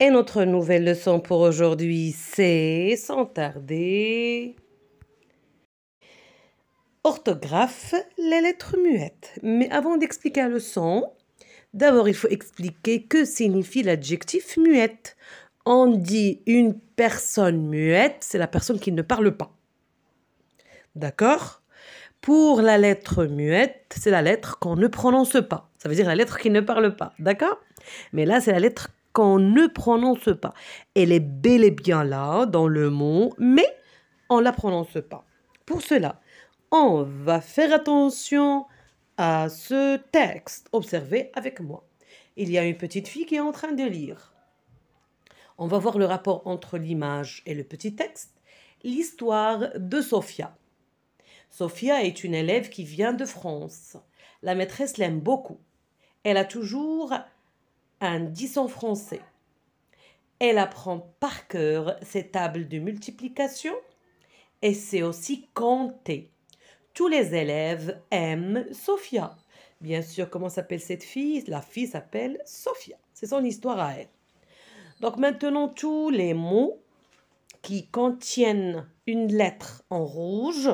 Et notre nouvelle leçon pour aujourd'hui, c'est sans tarder. Orthographe, les lettres muettes. Mais avant d'expliquer la leçon, d'abord il faut expliquer que signifie l'adjectif muette. On dit une personne muette, c'est la personne qui ne parle pas. D'accord Pour la lettre muette, c'est la lettre qu'on ne prononce pas. Ça veut dire la lettre qui ne parle pas. D'accord Mais là, c'est la lettre qu'on ne prononce pas. Elle est bel et bien là dans le mot, mais on la prononce pas. Pour cela, on va faire attention à ce texte. Observez avec moi. Il y a une petite fille qui est en train de lire. On va voir le rapport entre l'image et le petit texte. L'histoire de Sophia. Sophia est une élève qui vient de France. La maîtresse l'aime beaucoup. Elle a toujours un en français. Elle apprend par cœur ses tables de multiplication et sait aussi compter. Tous les élèves aiment Sophia. Bien sûr, comment s'appelle cette fille La fille s'appelle Sophia. C'est son histoire à elle. Donc maintenant, tous les mots qui contiennent une lettre en rouge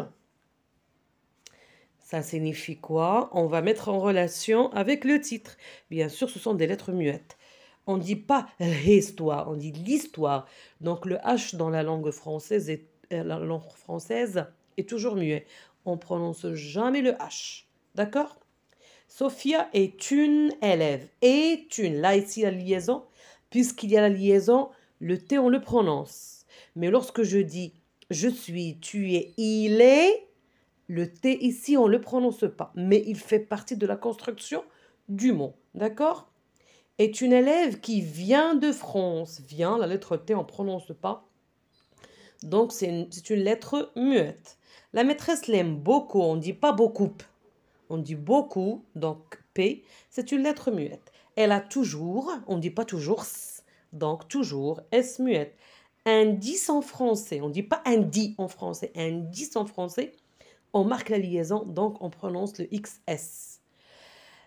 ça signifie quoi On va mettre en relation avec le titre. Bien sûr, ce sont des lettres muettes. On ne dit pas l'histoire, on dit l'histoire. Donc le H dans la langue française est, euh, la langue française est toujours muet. On prononce jamais le H. D'accord Sophia est une élève. Est une. Là, ici, la liaison. Puisqu'il y a la liaison, le T, on le prononce. Mais lorsque je dis je suis, tu es, il est, le T ici, on ne le prononce pas, mais il fait partie de la construction du mot. D'accord Est une élève qui vient de France. Vient, la lettre T, on ne prononce pas. Donc, c'est une, lettre muette. La maîtresse l'aime beaucoup. On ne dit pas beaucoup. On dit beaucoup, donc P. C'est une lettre muette. Elle a toujours, on ne dit pas toujours donc toujours S muette. Indice en français. On ne dit pas un indi » en français. Indice en français, on marque la liaison, donc on prononce le XS.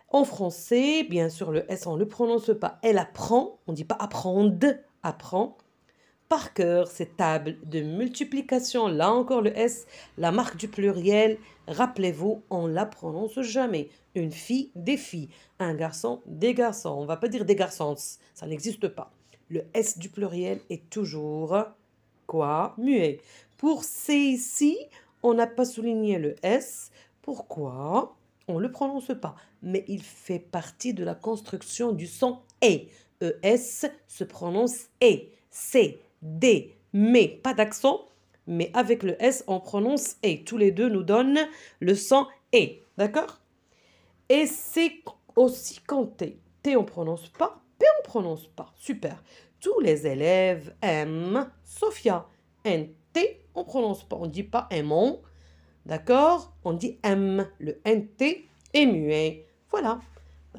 En français, bien sûr, le S, on ne le prononce pas. Elle apprend, on ne dit pas apprendre, apprend. Par cœur, ces table de multiplication, là encore le S, la marque du pluriel, rappelez-vous, on la prononce jamais. Une fille, des filles. Un garçon, des garçons. On ne va pas dire des garçons, ça n'existe pas. Le S du pluriel est toujours quoi Muet. Pour c » ici on n'a pas souligné le S. Pourquoi On ne le prononce pas. Mais il fait partie de la construction du son E. ES se prononce E. C, D, mais pas d'accent. Mais avec le S, on prononce E. Tous les deux nous donnent le son E. D'accord Et c'est aussi quand « T, T », on prononce pas. P, on prononce pas. Super. Tous les élèves aiment Sophia. t » on prononce pas, on dit pas un d'accord On dit M, le NT est muet. Voilà,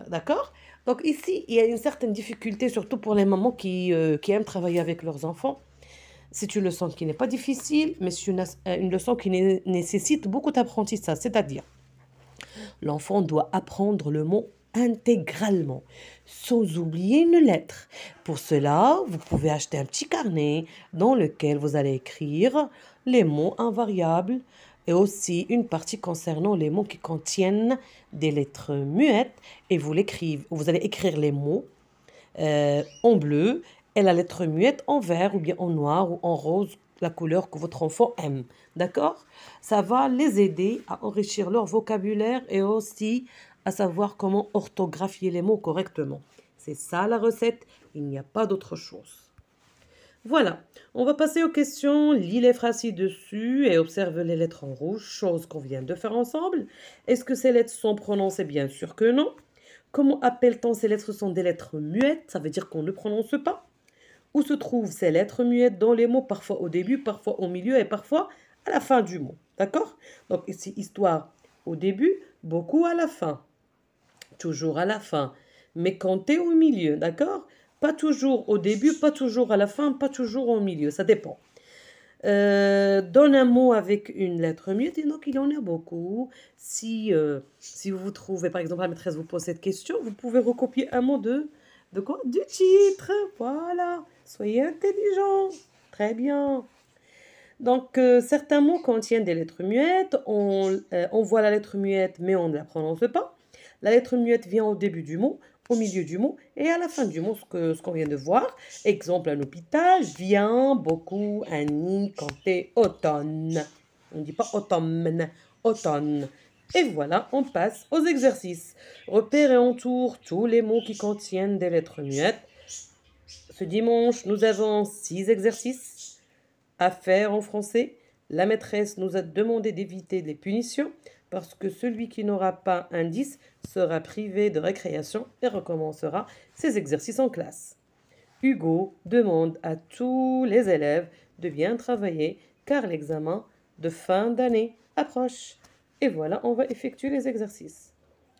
d'accord Donc ici, il y a une certaine difficulté, surtout pour les mamans qui, euh, qui aiment travailler avec leurs enfants. C'est une leçon qui n'est pas difficile, mais c'est une euh, leçon qui nécessite beaucoup d'apprentissage, c'est-à-dire l'enfant doit apprendre le mot intégralement, sans oublier une lettre. Pour cela, vous pouvez acheter un petit carnet dans lequel vous allez écrire les mots invariables et aussi une partie concernant les mots qui contiennent des lettres muettes et vous l'écrivez. Vous allez écrire les mots euh, en bleu et la lettre muette en vert ou bien en noir ou en rose, la couleur que votre enfant aime. D'accord Ça va les aider à enrichir leur vocabulaire et aussi à savoir comment orthographier les mots correctement. C'est ça la recette, il n'y a pas d'autre chose. Voilà, on va passer aux questions. Lis les phrases dessus et observe les lettres en rouge, chose qu'on vient de faire ensemble. Est-ce que ces lettres sont prononcées Bien sûr que non. Comment appelle-t-on ces lettres Ce sont des lettres muettes, ça veut dire qu'on ne prononce pas. Où se trouvent ces lettres muettes dans les mots, parfois au début, parfois au milieu et parfois à la fin du mot. D'accord Donc ici, histoire au début, beaucoup à la fin toujours à la fin, mais comptez au milieu, d'accord Pas toujours au début, pas toujours à la fin, pas toujours au milieu, ça dépend. Euh, donne un mot avec une lettre muette, et donc il y en a beaucoup. Si, euh, si vous trouvez, par exemple, la maîtresse vous pose cette question, vous pouvez recopier un mot de, de quoi Du titre, voilà. Soyez intelligent, très bien. Donc, euh, certains mots contiennent des lettres muettes. on, voit la lettre muette, mais on ne la prononce pas. La lettre muette vient au début du mot, au milieu du mot et à la fin du mot, ce qu'on vient de voir. Exemple, un hôpital, vient, beaucoup, Un incanté automne. On ne dit pas automne, automne. Et voilà, on passe aux exercices. Repère et entoure tous les mots qui contiennent des lettres muettes. Ce dimanche, nous avons six exercices à faire en français. La maîtresse nous a demandé d'éviter les punitions parce que celui qui n'aura pas un 10 sera privé de récréation et recommencera ses exercices en classe. Hugo demande à tous les élèves de bien travailler car l'examen de fin d'année approche. Et voilà, on va effectuer les exercices.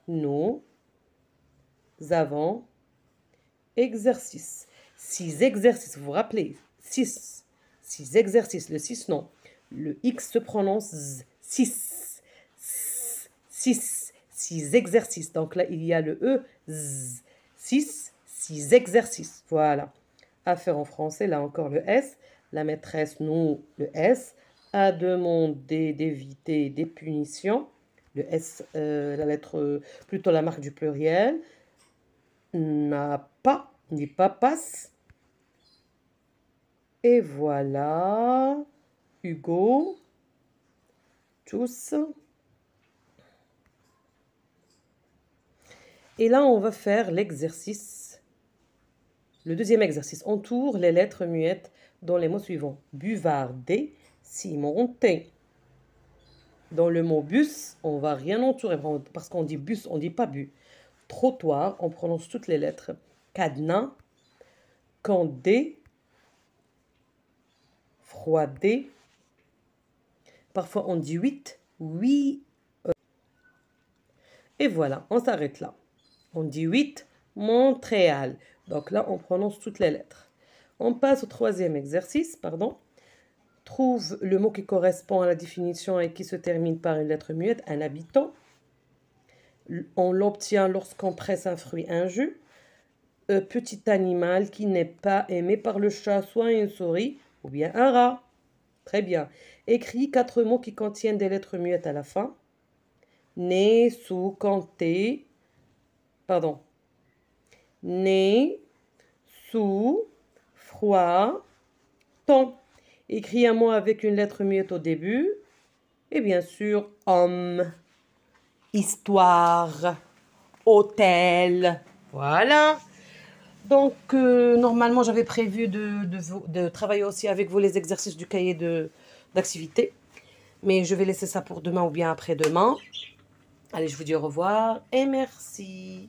Nous avons exercice. Six exercices, vous vous rappelez, six. Six exercices, le six, non. Le X se prononce 6. Six exercices. Donc là, il y a le E, Z, Six exercices. Voilà. À faire en français, là encore le S. La maîtresse, nous, le S, a demandé d'éviter des punitions. Le S, euh, la lettre, euh, plutôt la marque du pluriel, n'a pas, ni pas passe. Et voilà, Hugo, tous. Et là, on va faire l'exercice, le deuxième exercice. Entoure les lettres muettes dans les mots suivants. Buvarder, cimenter. Dans le mot bus, on va rien entourer parce qu'on dit bus, on dit pas bu. Trottoir, on prononce toutes les lettres. Cadenas, candé, froidé. Parfois on dit huit. oui. Euh. Et voilà, on s'arrête là. On dit 8, Montréal. Donc là, on prononce toutes les lettres. On passe au troisième exercice, pardon. Trouve le mot qui correspond à la définition et qui se termine par une lettre muette, un habitant. On l'obtient lorsqu'on presse un fruit, un jus. Un petit animal qui n'est pas aimé par le chat, soit une souris ou bien un rat. Très bien. Écris quatre mots qui contiennent des lettres muettes à la fin. Né, sous, Canté pardon. Né, sous, froid, temps. Écris un mot avec une lettre muette au début. Et bien sûr, homme, histoire, hôtel. Voilà. Donc, euh, normalement, j'avais prévu de, de, travailler aussi avec vous les exercices du cahier d'activité. Mais je vais laisser ça pour demain ou bien après-demain. Allez, je vous dis au revoir et merci.